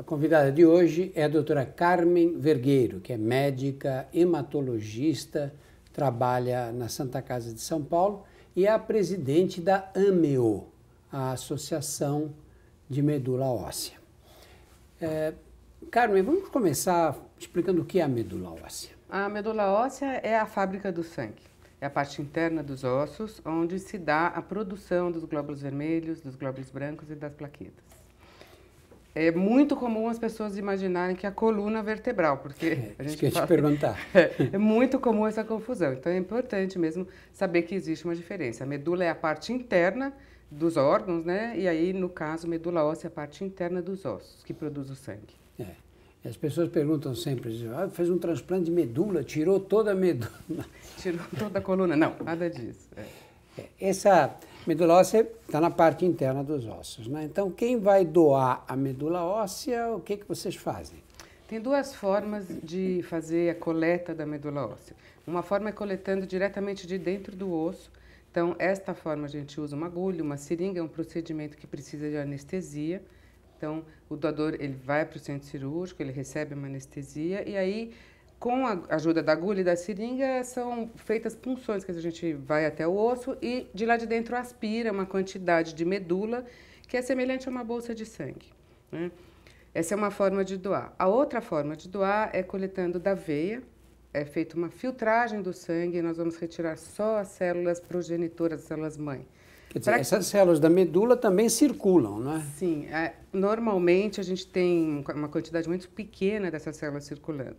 A convidada de hoje é a doutora Carmen Vergueiro, que é médica hematologista, trabalha na Santa Casa de São Paulo e é a presidente da AMEO, a Associação de Medula Óssea. É, Carmen, vamos começar explicando o que é a medula óssea. A medula óssea é a fábrica do sangue. É a parte interna dos ossos, onde se dá a produção dos glóbulos vermelhos, dos glóbulos brancos e das plaquetas. É muito comum as pessoas imaginarem que é a coluna vertebral, porque é, a gente que fala, te perguntar. É, é, muito comum essa confusão. Então é importante mesmo saber que existe uma diferença. A medula é a parte interna dos órgãos, né? E aí no caso medula óssea é a parte interna dos ossos que produz o sangue. É. As pessoas perguntam sempre, ah, fez um transplante de medula, tirou toda a medula. Tirou toda a coluna? Não, nada disso. É. É, essa Medula óssea está na parte interna dos ossos, né? Então, quem vai doar a medula óssea, o que, que vocês fazem? Tem duas formas de fazer a coleta da medula óssea. Uma forma é coletando diretamente de dentro do osso. Então, esta forma a gente usa uma agulha, uma seringa, é um procedimento que precisa de anestesia. Então, o doador ele vai para o centro cirúrgico, ele recebe uma anestesia e aí com a ajuda da agulha e da seringa, são feitas punções, que a gente vai até o osso e de lá de dentro aspira uma quantidade de medula que é semelhante a uma bolsa de sangue. Né? Essa é uma forma de doar. A outra forma de doar é coletando da veia, é feita uma filtragem do sangue e nós vamos retirar só as células progenitoras, as células mãe. Quer dizer, essas células da medula também circulam, não é? Sim, é, normalmente a gente tem uma quantidade muito pequena dessas células circulando.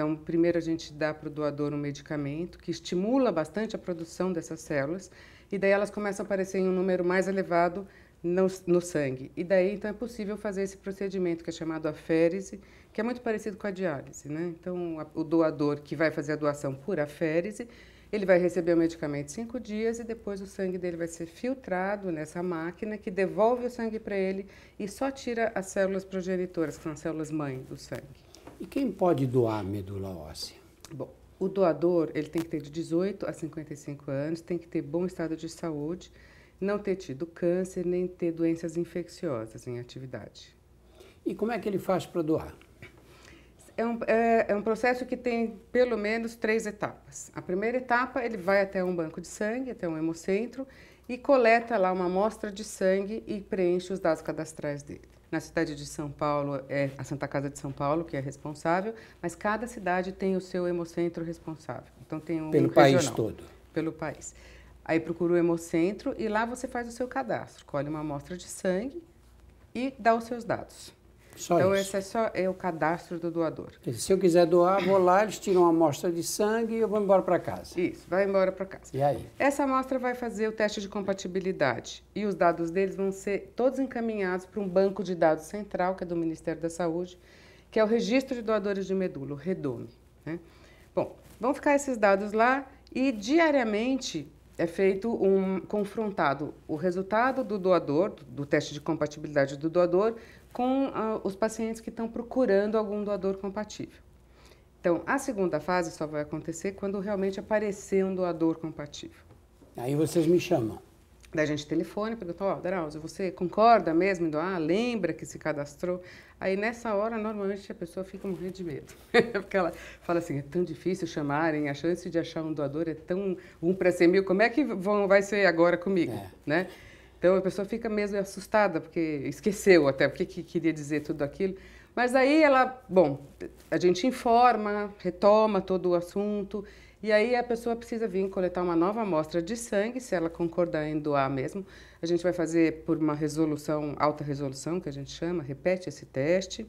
Então, primeiro a gente dá para o doador um medicamento que estimula bastante a produção dessas células, e daí elas começam a aparecer em um número mais elevado no, no, sangue. E daí, então, é possível fazer esse procedimento que é chamado aférese, que é muito parecido com a diálise, né? Então, a, o doador que vai fazer a doação por aférese, ele vai receber o medicamento cinco dias e depois o sangue dele vai ser filtrado nessa máquina que devolve o sangue para ele e só tira as células progenitoras, que são as células mãe do sangue. E quem pode doar medula óssea? Bom, o doador ele tem que ter de 18 a 55 anos, tem que ter bom estado de saúde, não ter tido câncer nem ter doenças infecciosas em atividade. E como é que ele faz para doar? É um, é, é um, processo que tem pelo menos três etapas. A primeira etapa, ele vai até um banco de sangue, até um hemocentro, e coleta lá uma amostra de sangue e preenche os dados cadastrais dele. Na cidade de São Paulo é a Santa Casa de São Paulo que é responsável, mas cada cidade tem o seu hemocentro responsável. Então tem um pelo regional, país todo. Pelo país. Aí procura o hemocentro e lá você faz o seu cadastro, colhe uma amostra de sangue e dá os seus dados. Só então, isso. esse é só é o cadastro do doador. Se eu quiser doar, vou lá, eles tiram uma amostra de sangue e eu vou embora para casa. Isso, vai embora para casa. E aí? Essa amostra vai fazer o teste de compatibilidade e os dados deles vão ser todos encaminhados para um banco de dados central, que é do Ministério da Saúde, que é o Registro de Doadores de Medula, o REDOME. Né? Bom, vão ficar esses dados lá e diariamente é feito um confrontado o resultado do doador, do teste de compatibilidade do doador, com uh, os pacientes que estão procurando algum doador compatível. Então, a segunda fase só vai acontecer quando realmente aparecer um doador compatível. Aí vocês me chamam. Da gente telefone, pergunta, ó, oh, Drauzio, você concorda mesmo em doar? Lembra que se cadastrou? Aí nessa hora, normalmente a pessoa fica morrendo de medo. Porque ela fala assim, é tão difícil chamarem, a chance de achar um doador é tão um para cem mil, como é que vão, vai ser agora comigo? É. Né? Então a pessoa fica mesmo assustada, porque esqueceu até o que queria dizer tudo aquilo. Mas aí ela, bom, a gente informa, retoma todo o assunto, e aí a pessoa precisa vir coletar uma nova amostra de sangue, se ela concordar em doar mesmo. A gente vai fazer por uma resolução, alta resolução, que a gente chama, repete esse teste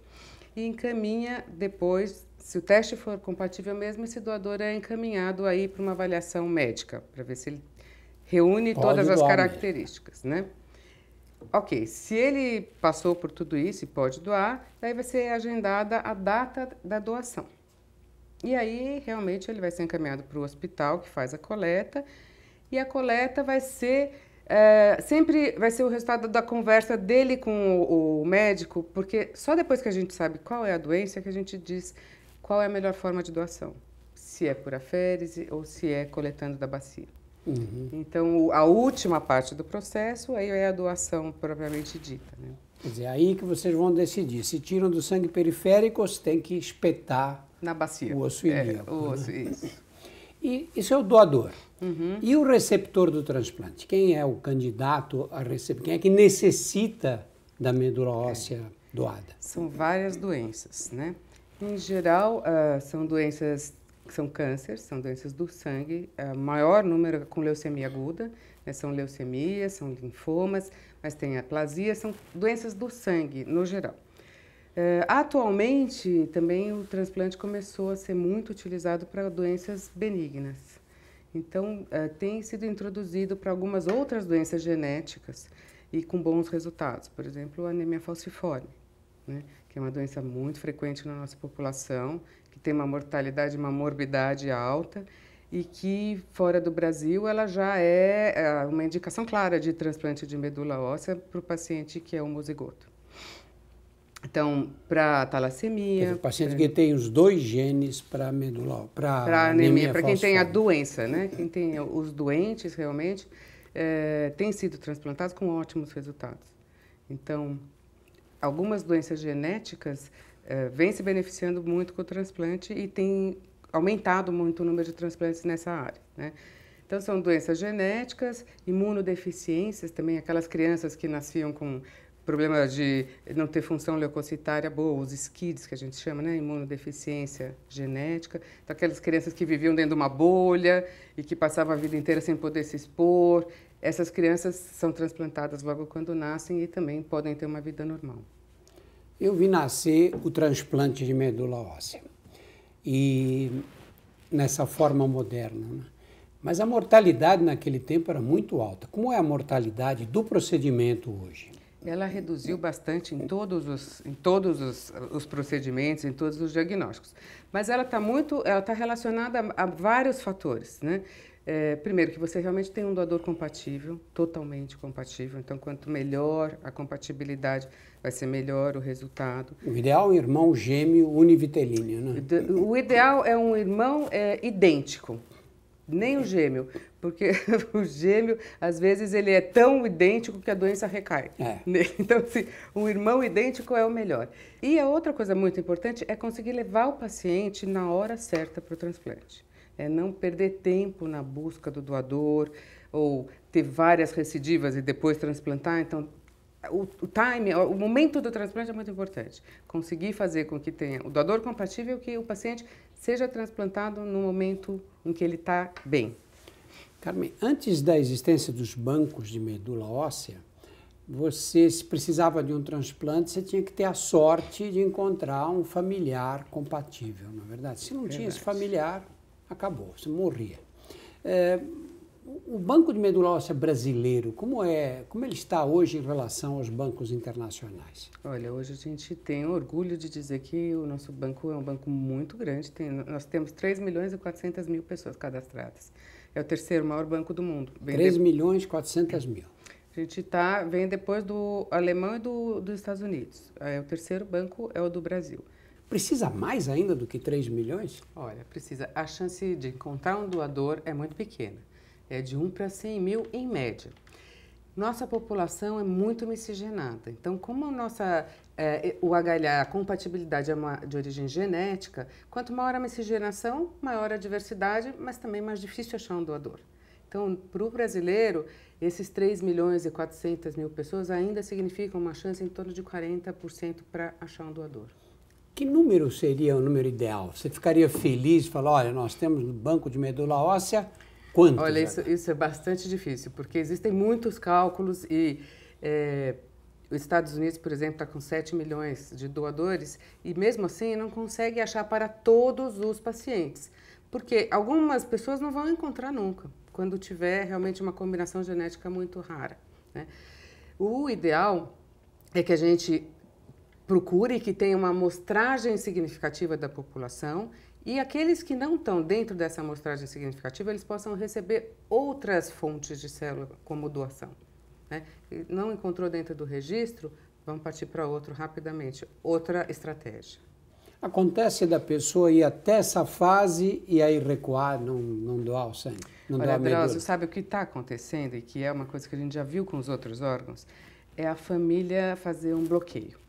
e encaminha depois, se o teste for compatível mesmo, esse doador é encaminhado aí para uma avaliação médica, para ver se ele reúne Pode todas as características, né? Ok, se ele passou por tudo isso e pode doar, daí vai ser agendada a data da doação. E aí, realmente, ele vai ser encaminhado para o hospital que faz a coleta. E a coleta vai ser é, sempre vai ser o resultado da conversa dele com o, o, médico, porque só depois que a gente sabe qual é a doença que a gente diz qual é a melhor forma de doação, se é por aférese ou se é coletando da bacia. Uhum. Então, a última parte do processo aí é a doação propriamente dita. Né? Quer dizer, aí que vocês vão decidir se tiram do sangue periférico ou se tem que espetar na bacia. o osso É, o né? osso, né? isso. E isso é o doador. Uhum. E o receptor do transplante? Quem é o candidato a receber? Quem é que necessita da medula é. óssea é. doada? São várias doenças, né? Em geral, uh, são doenças que são cânceres, são doenças do sangue, é, maior número é com leucemia aguda, né, são leucemias, são linfomas, mas tem aplasia, são doenças do sangue no geral. É, atualmente, também o transplante começou a ser muito utilizado para doenças benignas. Então, é, tem sido introduzido para algumas outras doenças genéticas e com bons resultados, por exemplo, anemia falciforme, né, que é uma doença muito frequente na nossa população tem uma mortalidade, uma morbidade alta e que fora do Brasil ela já é, é uma indicação clara de transplante de medula óssea para o paciente que é homozigoto. Então, para talassemia. Dizer, o paciente pra... É. que tem os dois genes para medula, para anemia, para quem tem a doença, né? Quem tem os doentes realmente é, tem sido transplantados com ótimos resultados. Então, algumas doenças genéticas é, vem se beneficiando muito com o transplante e tem aumentado muito o número de transplantes nessa área. Né? Então, são doenças genéticas, imunodeficiências também, aquelas crianças que nasciam com problema de não ter função leucocitária boa, os SCIDs, que a gente chama, né? Imunodeficiência genética. Então, aquelas crianças que viviam dentro de uma bolha e que passavam a vida inteira sem poder se expor. Essas crianças são transplantadas logo quando nascem e também podem ter uma vida normal. Eu vi nascer o transplante de medula óssea. E nessa forma moderna. Né? Mas a mortalidade naquele tempo era muito alta. Como é a mortalidade do procedimento hoje? Ela reduziu bastante em todos os, em todos os, os procedimentos, em todos os diagnósticos. Mas ela está muito, ela está relacionada a, a vários fatores, né? É, primeiro, que você realmente tem um doador compatível, totalmente compatível. Então, quanto melhor a compatibilidade, vai ser melhor o resultado. O ideal é um irmão gêmeo univitelíneo, né? O ideal é um irmão é, idêntico, nem o gêmeo, porque o gêmeo, às vezes, ele é tão idêntico que a doença recai é. Então, assim, um irmão idêntico é o melhor. E a outra coisa muito importante é conseguir levar o paciente na hora certa para o transplante é não perder tempo na busca do doador ou ter várias recidivas e depois transplantar. Então, o, o time, o momento do transplante é muito importante. Conseguir fazer com que tenha o doador compatível que o paciente seja transplantado no momento em que ele está bem. Carmen, antes da existência dos bancos de medula óssea, você se precisava de um transplante, você tinha que ter a sorte de encontrar um familiar compatível, na é verdade. Se não verdade. tinha esse familiar, acabou, você morria. É, o banco de medula óssea brasileiro, como é, como ele está hoje em relação aos bancos internacionais? Olha, hoje a gente tem orgulho de dizer que o nosso banco é um banco muito grande. Tem, nós temos 3 milhões e 400 mil pessoas cadastradas. É o terceiro maior banco do mundo. Vem 3 de... milhões e 400 mil. A gente tá, vem depois do alemão e do, dos Estados Unidos. É, o terceiro banco é o do Brasil. Precisa mais ainda do que 3 milhões? Olha, precisa. A chance de encontrar um doador é muito pequena. É de 1 para 100 mil em média. Nossa população é muito miscigenada. Então, como a nossa, é, o HLA, a compatibilidade é uma, de origem genética, quanto maior a miscigenação, maior a diversidade, mas também mais difícil achar um doador. Então, para o brasileiro, esses 3 milhões e 400 mil pessoas ainda significam uma chance em torno de 40% para achar um doador que número seria o número ideal? Você ficaria feliz e falar, olha, nós temos no banco de medula óssea quanto? Olha, é? isso, isso, é bastante difícil, porque existem muitos cálculos e é, os Estados Unidos, por exemplo, está com 7 milhões de doadores e mesmo assim não consegue achar para todos os pacientes, porque algumas pessoas não vão encontrar nunca, quando tiver realmente uma combinação genética muito rara. Né? O ideal é que a gente procure que tenha uma amostragem significativa da população e aqueles que não estão dentro dessa amostragem significativa, eles possam receber outras fontes de célula como doação. Né? Não encontrou dentro do registro, vamos partir para outro rapidamente, outra estratégia. Acontece da pessoa ir até essa fase e aí recuar, não, não doar o sangue, não Olha, doar sabe o que está acontecendo e que é uma coisa que a gente já viu com os outros órgãos? É a família fazer um bloqueio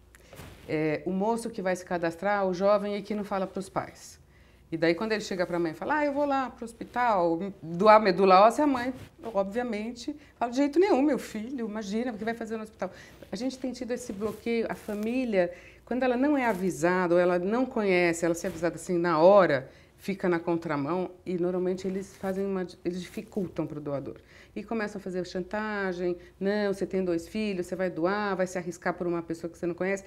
é, o moço que vai se cadastrar, o jovem, e é que não fala para os pais. E daí, quando ele chega para a mãe e fala, ah, eu vou lá para o hospital doar medula óssea, a mãe, obviamente, fala, de jeito nenhum, meu filho, imagina, o que vai fazer no hospital? A gente tem tido esse bloqueio, a família, quando ela não é avisada ou ela não conhece, ela se é avisada assim na hora, fica na contramão e normalmente eles fazem uma, eles dificultam para o doador. E começam a fazer chantagem, não, você tem dois filhos, você vai doar, vai se arriscar por uma pessoa que você não conhece.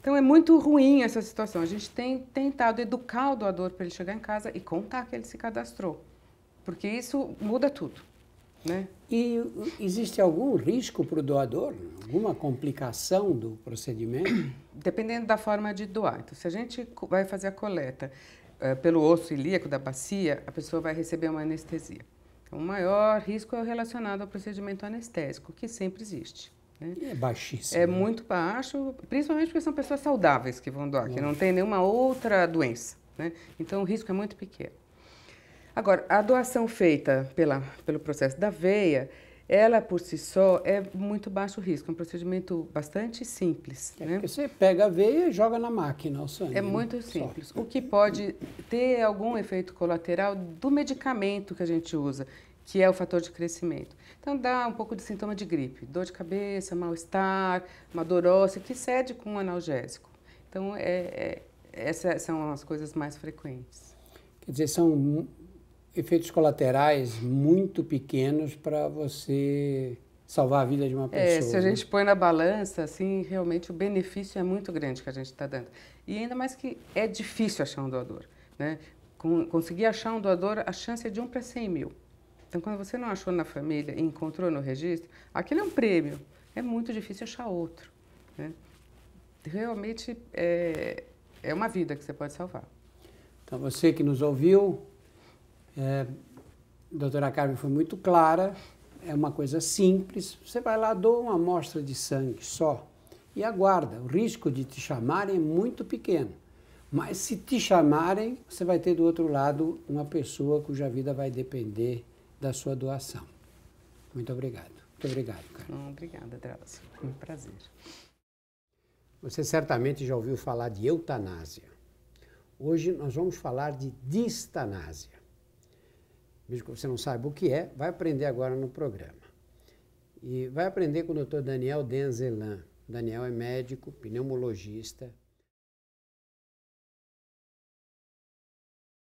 Então é muito ruim essa situação. A gente tem tentado educar o doador para ele chegar em casa e contar que ele se cadastrou, porque isso muda tudo. Né? E existe algum risco para o doador? Alguma complicação do procedimento? Dependendo da forma de doar. Então, se a gente vai fazer a coleta eh, pelo osso ilíaco da bacia, a pessoa vai receber uma anestesia. Então, o maior risco é o relacionado ao procedimento anestésico, que sempre existe. Né? É baixíssimo. É né? muito baixo, principalmente porque são pessoas saudáveis que vão doar, que não tem nenhuma outra doença. Né? Então o risco é muito pequeno. Agora, a doação feita pela, pelo processo da veia, ela por si só é muito baixo risco, é um procedimento bastante simples. É né? você pega a veia e joga na máquina o sangue. É né? muito simples. Só. O que pode ter algum efeito colateral do medicamento que a gente usa que é o fator de crescimento. Então dá um pouco de sintoma de gripe, dor de cabeça, mal-estar, uma dor óssea, que cede com um analgésico. Então é, é, essas são as coisas mais frequentes. Quer dizer, são efeitos colaterais muito pequenos para você salvar a vida de uma é, pessoa. É, se a né? gente põe na balança, assim, realmente o benefício é muito grande que a gente está dando. E ainda mais que é difícil achar um doador, né? Conseguir achar um doador, a chance é de 1 para 100 mil. Então, quando você não achou na família e encontrou no registro, aquele é um prêmio. É muito difícil achar outro. Né? Realmente é, é uma vida que você pode salvar. Então, você que nos ouviu, é, doutora Carmen foi muito clara, é uma coisa simples. Você vai lá, doa uma amostra de sangue só e aguarda. O risco de te chamarem é muito pequeno. Mas se te chamarem, você vai ter do outro lado uma pessoa cuja vida vai depender da sua doação. Muito obrigado. Muito obrigado, cara. Ah, obrigada, Drauzio. Foi um prazer. Você certamente já ouviu falar de eutanásia. Hoje nós vamos falar de distanásia. Mesmo que você não saiba o que é, vai aprender agora no programa. E vai aprender com o Dr. Daniel Denzelan. Daniel é médico, pneumologista,